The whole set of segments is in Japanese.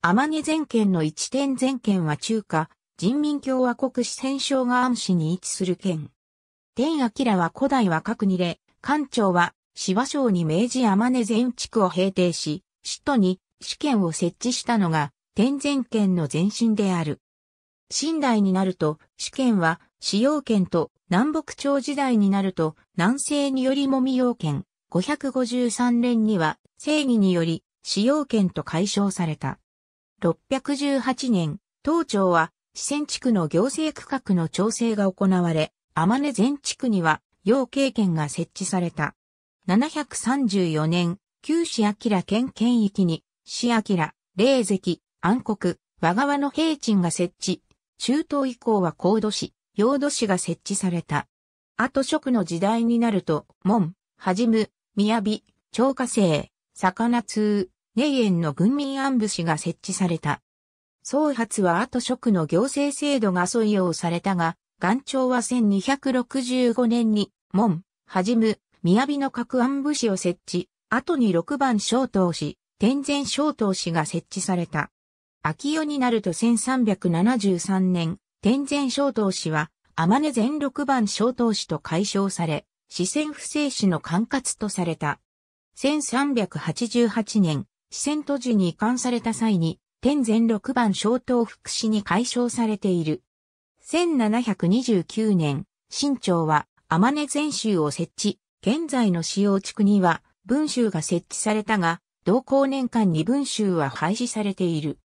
天毛全県の一点全県は中華人民共和国四川省が安市に位置する県。天明は古代は各にで、官庁は芝波省に明治天根全地区を平定し、首都に主権を設置したのが天全県の前身である。新代になると、主権は使用権と南北朝時代になると南西によりもみ用権、553連には正義により使用権と解消された。6 1 8年、東庁は四川地区の行政区画の調整が行われ、天根全地区には要経験が設置された。734年、旧市明県県域に、市明、霊石、暗黒、和川の平鎮が設置。中東以降は高度市、陽土市が設置された。後食の時代になると、門、はじむ、雅、超火星、魚通、寧園の軍民安部氏が設置された。総発は後職の行政制度が創用されたが、元朝は1265年に、門、はじむ、宮城の各安部氏を設置、後に六番小東氏、天前小東氏が設置された。秋夜になると1373年、天前小東氏は、天根前六番小東氏と解消され、四川不正氏の管轄とされた。1388年、四川都市に移管された際に、天前六番小東福祉に解消されている。1729年、新朝は天根全州を設置、現在の使用地区には文州が設置されたが、同行年間に文州は廃止されている。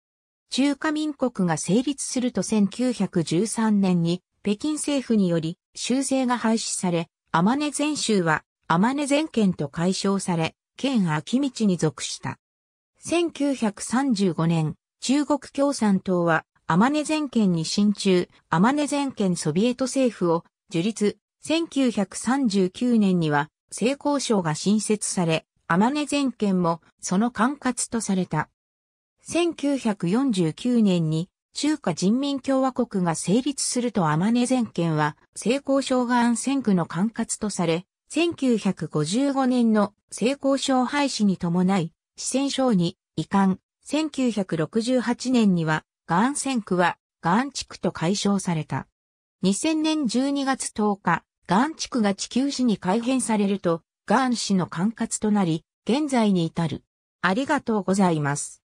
中華民国が成立すると1913年に北京政府により修正が廃止され、天根全州は天根全県と解消され、県秋道に属した。1935年、中国共産党は、アマネ全権に親中、アマネ全権ソビエト政府を樹立。1939年には、性交渉が新設され、アマネ全権もその管轄とされた。1949年に中華人民共和国が成立するとアマネ全権は性交渉が安全区の管轄とされ、1955年の性交渉廃止に伴い、四川省に移管。1968年には、ガーン線区は、ガーン地区と解消された。2000年12月10日、ガーン地区が地球史に改変されると、ガーンの管轄となり、現在に至る。ありがとうございます。